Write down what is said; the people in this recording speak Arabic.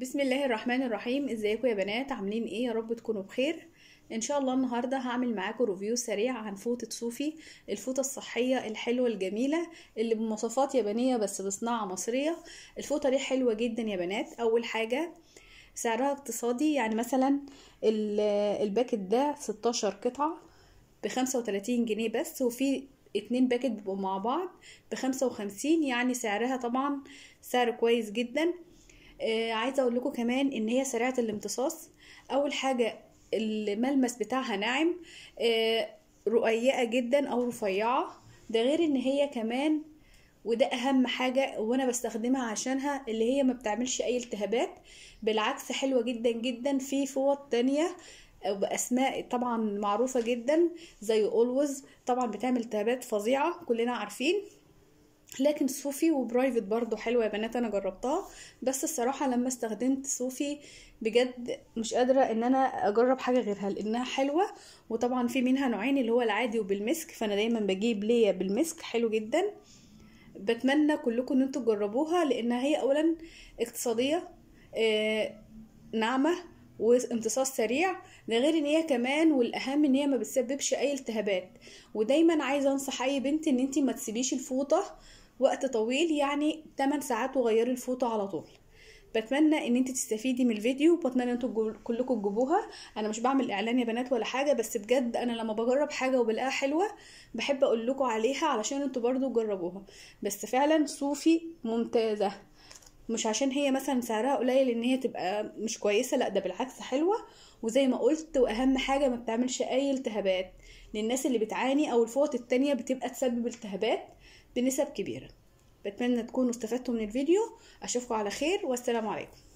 بسم الله الرحمن الرحيم ازيكم يا بنات عاملين ايه يا رب تكونوا بخير ان شاء الله النهارده هعمل معاكم ريفيو سريع عن فوطه صوفي الفوطه الصحيه الحلوه الجميله اللي بمواصفات يابانيه بس بصناعه مصريه الفوطه دي حلوه جدا يا بنات اول حاجه سعرها اقتصادي يعني مثلا الباكت ده 16 قطعه ب 35 جنيه بس وفي اتنين باكت بيبقوا مع بعض ب 55 يعني سعرها طبعا سعر كويس جدا آه، عايزه اقول لكم كمان ان هي سريعه الامتصاص اول حاجه الملمس بتاعها ناعم آه، رقيقه جدا او رفيعه ده غير ان هي كمان وده اهم حاجه وانا بستخدمها عشانها اللي هي ما بتعملش اي التهابات بالعكس حلوه جدا جدا في فوط تانية آه، باسماء طبعا معروفه جدا زي اولوز طبعا بتعمل التهابات فظيعه كلنا عارفين لكن صوفي وبرايفت برضو حلوه يا بنات انا جربتها بس الصراحه لما استخدمت صوفي بجد مش قادره ان انا اجرب حاجه غيرها لانها حلوه وطبعا في منها نوعين اللي هو العادي وبالمسك فانا دايما بجيب ليا بالمسك حلو جدا بتمنى كلكم ان انتوا تجربوها لانها هي اولا اقتصاديه آه، ناعمه وامتصاص سريع ده غير ان هي كمان والاهم ان هي ما بتسببش اي التهابات ودايما عايزه انصح اي بنت ان انت ما تسيبيش الفوطه وقت طويل يعني 8 ساعات وغيري الفوطه على طول بتمنى ان انت تستفيدي من الفيديو وبتمنى ان انتوا كلكم تجيبوها انا مش بعمل اعلان يا بنات ولا حاجه بس بجد انا لما بجرب حاجه وبلاقيها حلوه بحب اقول لكم عليها علشان انتوا برضو تجربوها بس فعلا صوفي ممتازه مش عشان هي مثلا سعرها قليل ان هي تبقى مش كويسه لا ده بالعكس حلوه وزي ما قلت واهم حاجه ما بتعملش اي التهابات للناس اللي بتعاني او الفوط التانية بتبقى تسبب التهابات بنسب كبيره بتمنى تكونوا استفدتوا من الفيديو اشوفكم على خير والسلام عليكم